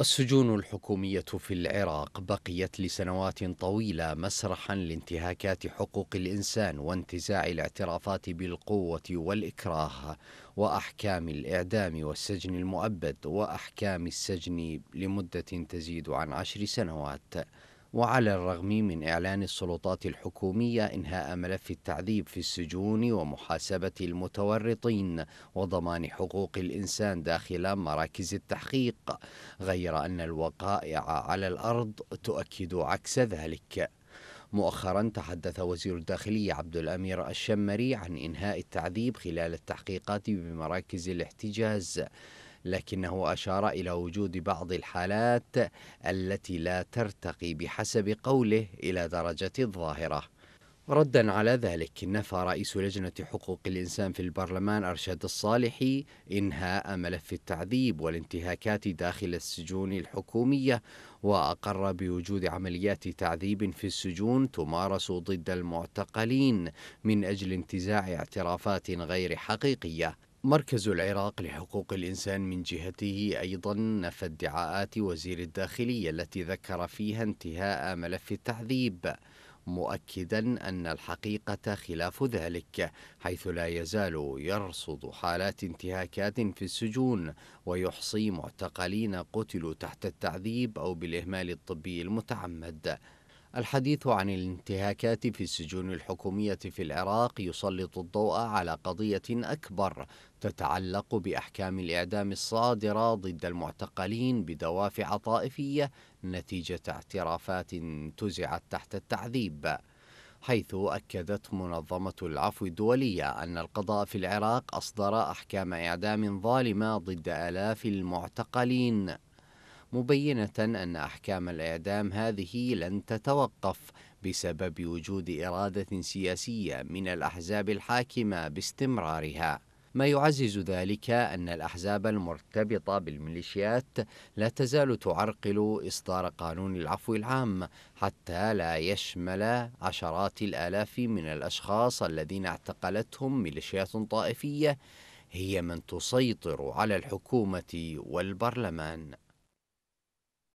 السجون الحكومية في العراق بقيت لسنوات طويلة مسرحا لانتهاكات حقوق الإنسان وانتزاع الاعترافات بالقوة والإكراه وأحكام الإعدام والسجن المؤبد وأحكام السجن لمدة تزيد عن عشر سنوات وعلى الرغم من إعلان السلطات الحكومية إنهاء ملف التعذيب في السجون ومحاسبة المتورطين وضمان حقوق الإنسان داخل مراكز التحقيق غير أن الوقائع على الأرض تؤكد عكس ذلك مؤخرا تحدث وزير الداخلية عبد الأمير الشمري عن إنهاء التعذيب خلال التحقيقات بمراكز الاحتجاز لكنه أشار إلى وجود بعض الحالات التي لا ترتقي بحسب قوله إلى درجة الظاهرة ردا على ذلك نفى رئيس لجنة حقوق الإنسان في البرلمان أرشاد الصالحي إنهاء ملف التعذيب والانتهاكات داخل السجون الحكومية وأقر بوجود عمليات تعذيب في السجون تمارس ضد المعتقلين من أجل انتزاع اعترافات غير حقيقية مركز العراق لحقوق الإنسان من جهته أيضا نفى ادعاءات وزير الداخلية التي ذكر فيها انتهاء ملف التعذيب مؤكدا أن الحقيقة خلاف ذلك حيث لا يزال يرصد حالات انتهاكات في السجون ويحصي معتقلين قتلوا تحت التعذيب أو بالإهمال الطبي المتعمد الحديث عن الانتهاكات في السجون الحكومية في العراق يسلط الضوء على قضية أكبر تتعلق بأحكام الإعدام الصادرة ضد المعتقلين بدوافع طائفية نتيجة اعترافات انتزعت تحت التعذيب. حيث أكدت منظمة العفو الدولية أن القضاء في العراق أصدر أحكام إعدام ظالمة ضد آلاف المعتقلين مبينة أن أحكام الإعدام هذه لن تتوقف بسبب وجود إرادة سياسية من الأحزاب الحاكمة باستمرارها ما يعزز ذلك أن الأحزاب المرتبطة بالميليشيات لا تزال تعرقل إصدار قانون العفو العام حتى لا يشمل عشرات الآلاف من الأشخاص الذين اعتقلتهم ميليشيات طائفية هي من تسيطر على الحكومة والبرلمان